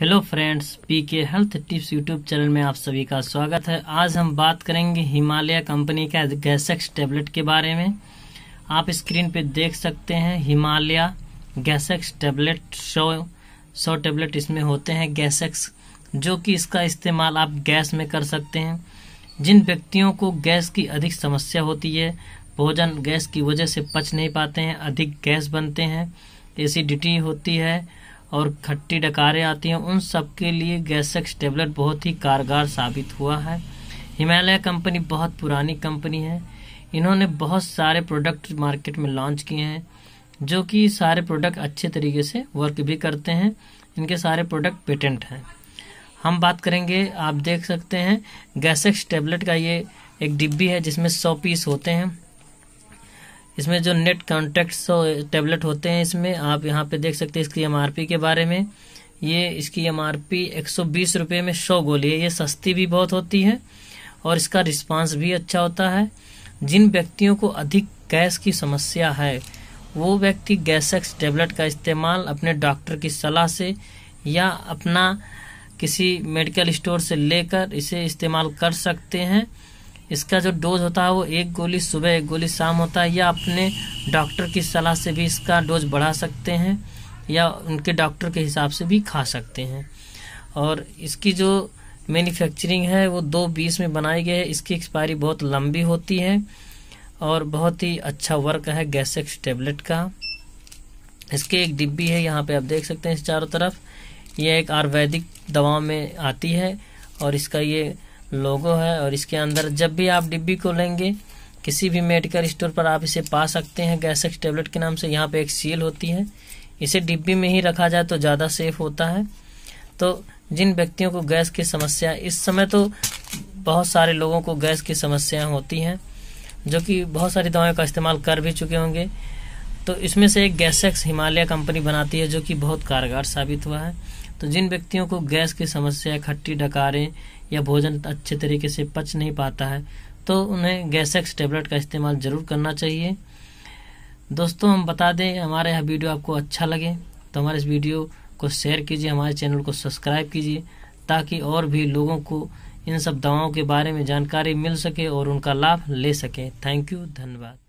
hello friends P K health tips YouTube channel में आप सभी का स्वागत है आज हम बात करेंगे हिमालय कंपनी का गैसेक्स टैबलेट के बारे में आप स्क्रीन पे देख सकते हैं हिमालय गैसेक्स टैबलेट सौ सौ टेबलेट इसमें होते हैं गैसेक्स जो कि इसका इस्तेमाल आप गैस में कर सकते हैं जिन व्यक्तियों को गैस की अधिक समस्या होती है भोजन गैस की वजह से पच नहीं पाते हैं अधिक गैस बनते हैं एसिडिटी होती है और खट्टी डकारें आती हैं उन सब के लिए गैसेक्स टेबलेट बहुत ही कारगर साबित हुआ है हिमालय कंपनी बहुत पुरानी कंपनी है इन्होंने बहुत सारे प्रोडक्ट मार्केट में लॉन्च किए हैं जो कि सारे प्रोडक्ट अच्छे तरीके से वर्क भी करते हैं इनके सारे प्रोडक्ट पेटेंट हैं हम बात करेंगे आप देख सकते हैं गैसेक्स टेबलेट का ये एक डिब्बी है जिसमें सौ पीस होते हैं इसमें जो नेट कॉन्टेक्ट टेबलेट होते हैं इसमें आप यहाँ पे देख सकते हैं इसकी एमआरपी के बारे में ये इसकी एमआरपी एक सौ में सौ गोली है ये सस्ती भी बहुत होती है और इसका रिस्पांस भी अच्छा होता है जिन व्यक्तियों को अधिक गैस की समस्या है वो व्यक्ति गैसेक्स टेबलेट का इस्तेमाल अपने डॉक्टर की सलाह से या अपना किसी मेडिकल स्टोर से लेकर इसे इस्तेमाल कर सकते हैं इसका जो डोज होता है वो एक गोली सुबह एक गोली शाम होता है या अपने डॉक्टर की सलाह से भी इसका डोज बढ़ा सकते हैं या उनके डॉक्टर के हिसाब से भी खा सकते हैं और इसकी जो मैन्युफैक्चरिंग है वो दो बीस में बनाई गई है इसकी एक्सपायरी बहुत लंबी होती है और बहुत ही अच्छा वर्क है गैसेक्स टेबलेट का इसके एक डिब्बी है यहाँ पे आप देख सकते हैं इस चारों तरफ यह एक आयुर्वैदिक दवाओं में आती है और इसका ये लोगो है और इसके अंदर जब भी आप डिब्बी को लेंगे किसी भी मेडिकल स्टोर पर आप इसे पा सकते हैं गैसेक्स टेबलेट के नाम से यहाँ पे एक सील होती है इसे डिब्बी में ही रखा जाए तो ज़्यादा सेफ होता है तो जिन व्यक्तियों को गैस की समस्या इस समय तो बहुत सारे लोगों को गैस की समस्याएँ होती हैं जो कि बहुत सारी दवाओं का इस्तेमाल कर भी चुके होंगे तो इसमें से एक गैसेक्स हिमालय कंपनी बनाती है जो कि बहुत कारगर साबित हुआ है तो जिन व्यक्तियों को गैस की समस्या खट्टी डकारें या भोजन अच्छे तरीके से पच नहीं पाता है तो उन्हें गैसेक्स टेबलेट का इस्तेमाल ज़रूर करना चाहिए दोस्तों हम बता दें हमारा यह वीडियो आपको अच्छा लगे तो हमारे इस वीडियो को शेयर कीजिए हमारे चैनल को सब्सक्राइब कीजिए ताकि और भी लोगों को इन सब दवाओं के बारे में जानकारी मिल सके और उनका लाभ ले सके थैंक यू धन्यवाद